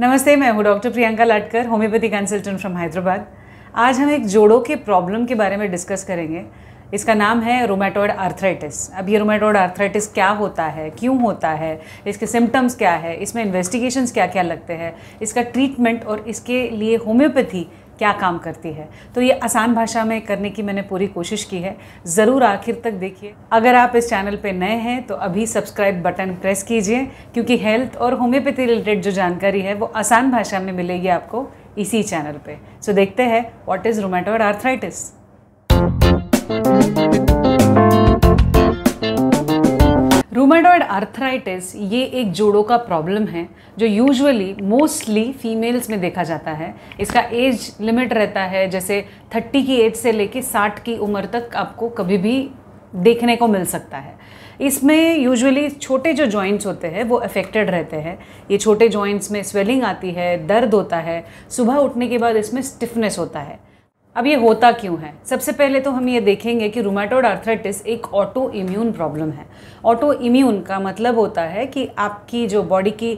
नमस्ते मैं हूँ doctor Priyanka Latkar homeopathy consultant from Hyderabad आज हम एक जोड़ों के प्रॉब्लम के बारे में डिस्कस करेंगे इसका नाम है रोमेटोइड आर्थराइटिस अब ये रोमेटोइड आर्थराइटिस क्या होता है क्यों होता है इसके सिम्टम्स क्या है इसमें इन्वेस्टिगेशंस क्या क्या लगते हैं इसका ट्रीटमेंट और इसके लिए होम्योपैथी क्या काम करती है तो ये आसान भाषा में करने की मैंने पूरी कोशिश की है ज़रूर आखिर तक देखिए अगर आप इस चैनल पर नए हैं तो अभी सब्सक्राइब बटन प्रेस कीजिए क्योंकि हेल्थ और होम्योपैथी रिलेटेड जो जानकारी है वो आसान भाषा में मिलेगी आपको इसी चैनल पे सो देखते हैं what is rheumatoid arthritis rheumatoid arthritis ये एक जोड़ों का प्रॉब्लम है जो यूजुअली मोस्टली फीमेल्स में देखा जाता है इसका एज लिमिट रहता है जैसे 30 की एज से लेके 60 की उम्र तक आपको कभी भी देखने को मिल सकता है इसमें यूजुअली छोटे जो जॉइंट्स होते हैं वो अफेक्टेड रहते हैं ये छोटे जॉइंट्स में स्वेलिंग आती है दर्द होता है सुबह उठने के बाद इसमें स्टिफनेस होता है अब ये होता क्यों है सबसे पहले तो हम ये देखेंगे कि रोमैटोड आर्थराइटिस एक ऑटो इम्यून प्रॉब्लम है ऑटो इम्यून का मतलब होता है कि आपकी जो बॉडी की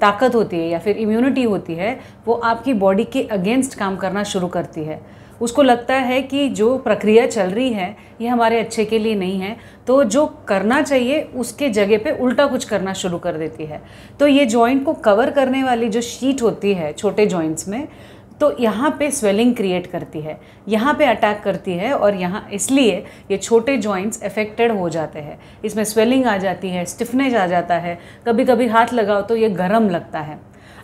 ताकत होती है या फिर इम्यूनिटी होती है वो आपकी बॉडी के अगेंस्ट काम करना शुरू करती है उसको लगता है कि जो प्रक्रिया चल रही है ये हमारे अच्छे के लिए नहीं है तो जो करना चाहिए उसके जगह पे उल्टा कुछ करना शुरू कर देती है तो ये जॉइंट को कवर करने वाली जो शीट होती है छोटे जॉइंट्स में तो यहाँ पे स्वेलिंग क्रिएट करती है यहाँ पे अटैक करती है और यहाँ इसलिए ये छोटे जॉइंट्स अफेक्टेड हो जाते हैं इसमें स्वेलिंग आ जाती है स्टिफनेस आ जाता है कभी कभी हाथ लगाओ तो ये गर्म लगता है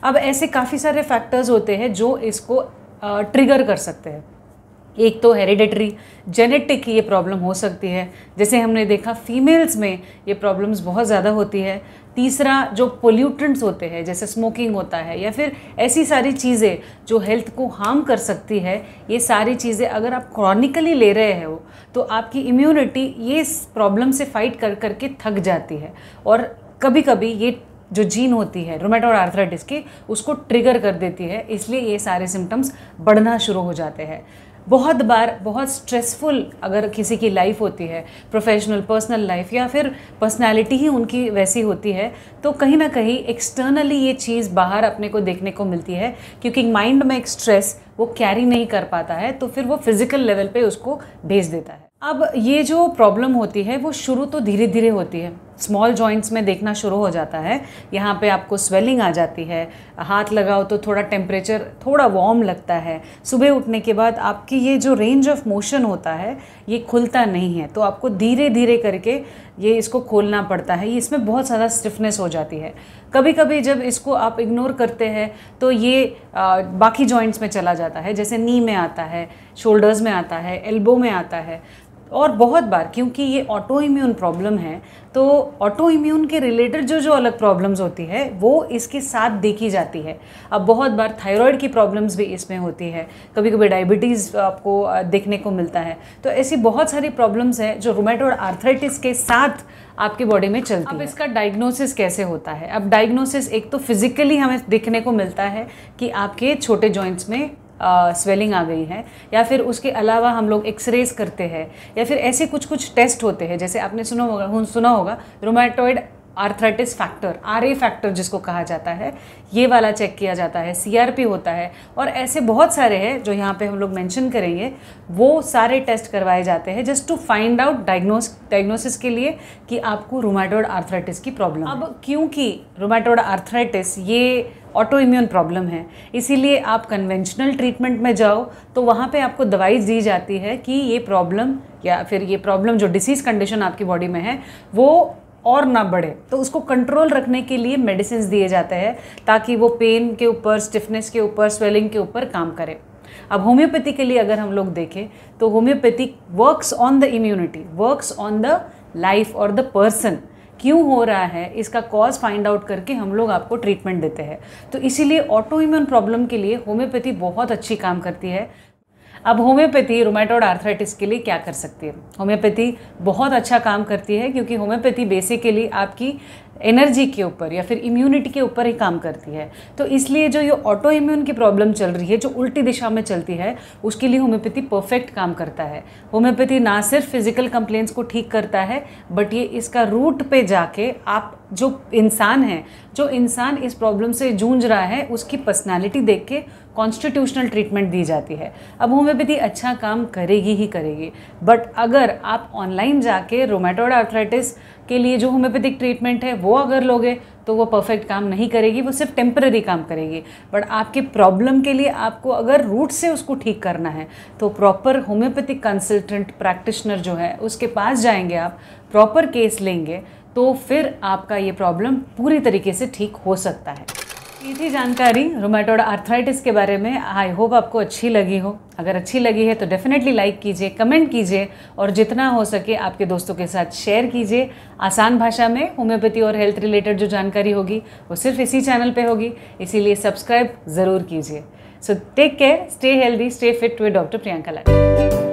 अब ऐसे काफ़ी सारे फैक्टर्स होते हैं जो इसको ट्रिगर कर सकते हैं एक तो हेरिडेटरी जेनेटिक ये प्रॉब्लम हो सकती है जैसे हमने देखा फीमेल्स में ये प्रॉब्लम्स बहुत ज़्यादा होती है तीसरा जो पोल्यूटेंट्स होते हैं जैसे स्मोकिंग होता है या फिर ऐसी सारी चीज़ें जो हेल्थ को हार्म कर सकती है ये सारी चीज़ें अगर आप क्रॉनिकली ले रहे हो तो आपकी इम्यूनिटी ये प्रॉब्लम से फाइट कर करके थक जाती है और कभी कभी ये जो जीन होती है रोमेटोड आर्थराइटिस की उसको ट्रिगर कर देती है इसलिए ये सारे सिम्टम्स बढ़ना शुरू हो जाते हैं बहुत बार बहुत स्ट्रेसफुल अगर किसी की लाइफ होती है प्रोफेशनल पर्सनल लाइफ या फिर पर्सनालिटी ही उनकी वैसी होती है तो कहीं ना कहीं एक्सटर्नली ये चीज़ बाहर अपने को देखने को मिलती है क्योंकि माइंड में एक स्ट्रेस वो कैरी नहीं कर पाता है तो फिर वो फिज़िकल लेवल पे उसको भेज देता है अब ये जो प्रॉब्लम होती है वो शुरू तो धीरे धीरे होती है स्मॉल जॉइंट्स में देखना शुरू हो जाता है यहाँ पे आपको स्वेलिंग आ जाती है हाथ लगाओ तो थोड़ा टेम्परेचर थोड़ा वार्म लगता है सुबह उठने के बाद आपकी ये जो रेंज ऑफ मोशन होता है ये खुलता नहीं है तो आपको धीरे धीरे करके ये इसको खोलना पड़ता है इसमें बहुत ज़्यादा स्टिफनेस हो जाती है कभी कभी जब इसको आप इग्नोर करते हैं तो ये आ, बाकी जॉइंट्स में चला जाता जाता है जैसे नी में आता है शोल्डर्स में आता है एल्बो में आता है और बहुत बार क्योंकि ये ऑटो इम्यून प्रॉब्लम है तो ऑटो इम्यून के रिलेटेड जो जो अलग प्रॉब्लम्स होती है वो इसके साथ देखी जाती है अब बहुत बार थायराइड की प्रॉब्लम्स भी इसमें होती है कभी कभी डायबिटीज़ आपको देखने को मिलता है तो ऐसी बहुत सारी प्रॉब्लम्स हैं जो रोमेटोड आर्थराइटिस के साथ आपकी बॉडी में चलती अब है। इसका डायग्नोसिस कैसे होता है अब डायग्नोसिस एक तो फिजिकली हमें देखने को मिलता है कि आपके छोटे जॉइंट्स में स्वेलिंग आ गई है या फिर उसके अलावा हम लोग एक्सरेज करते हैं या फिर ऐसे कुछ कुछ टेस्ट होते हैं जैसे आपने सुना होगा सुना होगा rheumatoid arthritis factor R factor जिसको कहा जाता है ये वाला चेक किया जाता है सी होता है और ऐसे बहुत सारे हैं जो यहाँ पे हम लोग मेंशन करेंगे वो सारे टेस्ट करवाए जाते हैं just to find out diagnose diagnosis के लिए कि आपको रोमैटोड आर्थराइटिस की प्रॉब्लम अब क्योंकि रोमैटोड आर्थराइटिस ये ऑटो इम्यून प्रॉब्लम है इसीलिए आप कन्वेंशनल ट्रीटमेंट में जाओ तो वहाँ पे आपको दवाई दी जाती है कि ये प्रॉब्लम या फिर ये प्रॉब्लम जो डिसीज़ कंडीशन आपकी बॉडी में है वो और ना बढ़े तो उसको कंट्रोल रखने के लिए मेडिसिन दिए जाते हैं ताकि वो पेन के ऊपर स्टिफनेस के ऊपर स्वेलिंग के ऊपर काम करें अब होम्योपैथी के लिए अगर हम लोग देखें तो homeopathy works on the immunity works on the life और द पर्सन क्यों हो रहा है इसका कॉज फाइंड आउट करके हम लोग आपको ट्रीटमेंट देते हैं तो इसीलिए ऑटो इम्यून प्रॉब्लम के लिए होम्योपैथी बहुत अच्छी काम करती है अब होम्योपैथी रोमेटोड आर्थराइटिस के लिए क्या कर सकती है होम्योपैथी बहुत अच्छा काम करती है क्योंकि होम्योपैथी बेसिकली आपकी एनर्जी के ऊपर या फिर इम्यूनिटी के ऊपर ही काम करती है तो इसलिए जो ये ऑटो इम्यून की प्रॉब्लम चल रही है जो उल्टी दिशा में चलती है उसके लिए होम्योपैथी परफेक्ट काम करता है होम्योपैथी ना सिर्फ फिजिकल कंप्लेन्स को ठीक करता है बट ये इसका रूट पे जाके आप जो इंसान है जो इंसान इस प्रॉब्लम से जूझ रहा है उसकी पर्सनैलिटी देख के कॉन्स्टिट्यूशनल ट्रीटमेंट दी जाती है अब होम्योपैथी अच्छा काम करेगी ही करेगी बट अगर आप ऑनलाइन जाके रोमेटोड आर्थराइटिस के लिए जो होम्योपैथिक ट्रीटमेंट है वो अगर लोगे तो वो परफेक्ट काम नहीं करेगी वो सिर्फ टेम्प्रेरी काम करेगी बट आपके प्रॉब्लम के लिए आपको अगर रूट से उसको ठीक करना है तो प्रॉपर होम्योपैथिक कंसल्टेंट प्रैक्टिशनर जो है उसके पास जाएंगे आप प्रॉपर केस लेंगे तो फिर आपका ये प्रॉब्लम पूरी तरीके से ठीक हो सकता है सीधी जानकारी रोमाटोड आर्थराइटिस के बारे में आई होप आपको अच्छी लगी हो अगर अच्छी लगी है तो डेफिनेटली लाइक कीजिए कमेंट कीजिए और जितना हो सके आपके दोस्तों के साथ शेयर कीजिए आसान भाषा में होम्योपैथी और हेल्थ रिलेटेड जो जानकारी होगी वो सिर्फ इसी चैनल पे होगी इसीलिए सब्सक्राइब ज़रूर कीजिए so take care stay healthy stay fit with doctor Priyanka Lal